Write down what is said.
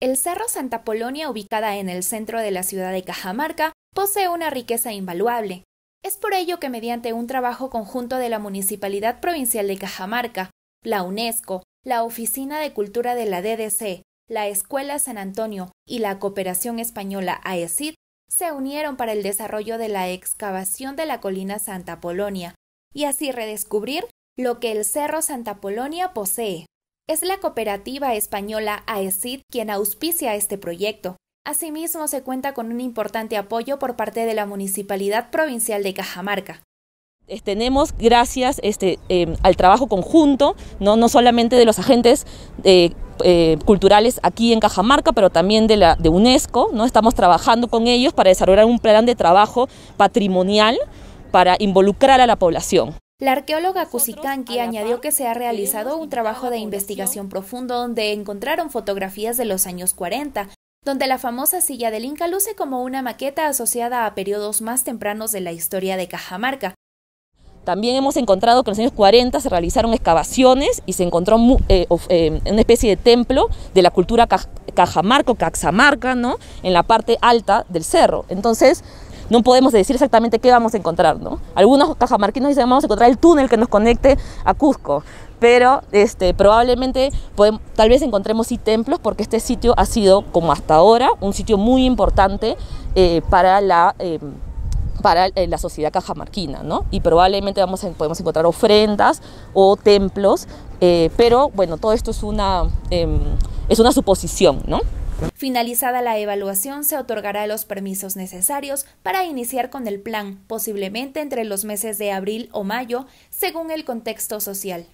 El Cerro Santa Polonia, ubicada en el centro de la ciudad de Cajamarca, posee una riqueza invaluable. Es por ello que mediante un trabajo conjunto de la Municipalidad Provincial de Cajamarca, la UNESCO, la Oficina de Cultura de la DDC, la Escuela San Antonio y la Cooperación Española AECID se unieron para el desarrollo de la excavación de la colina Santa Polonia y así redescubrir lo que el Cerro Santa Polonia posee. Es la cooperativa española AECID quien auspicia este proyecto. Asimismo, se cuenta con un importante apoyo por parte de la Municipalidad Provincial de Cajamarca tenemos gracias este, em, al trabajo conjunto, ¿no? solamente de los agentes eh, eh, culturales aquí en Cajamarca, pero también de, la, de UNESCO. ¿no? Estamos trabajando con ellos para desarrollar un plan de trabajo patrimonial para involucrar a la población. La arqueóloga Kusikanki añadió que se ha realizado un trabajo de investigación profundo donde encontraron fotografías de los años 40, donde la famosa silla del Inca luce como una maqueta asociada a periodos más tempranos de la historia de Cajamarca. También hemos encontrado que en los años 40 se realizaron excavaciones y se encontró eh, eh, una especie de templo de la cultura cajamarca o caxamarca, ¿no? En la parte alta del cerro. Entonces, no podemos decir exactamente qué vamos a encontrar, ¿no? Algunos cajamarquinos dicen vamos a encontrar el túnel que nos conecte a Cusco, pero este, probablemente tal vez encontremos sí templos porque este sitio ha sido, como hasta ahora, un sitio muy importante eh, para la... Em, para eh, la sociedad cajamarquina, Y probablemente vamos a, podemos encontrar ofrendas o templos, eh, pero bueno, todo esto es una, em, es una suposición, ¿no? Finalizada la evaluación, se otorgará los permisos necesarios para iniciar con el plan, posiblemente entre los meses de abril o mayo, según el contexto social.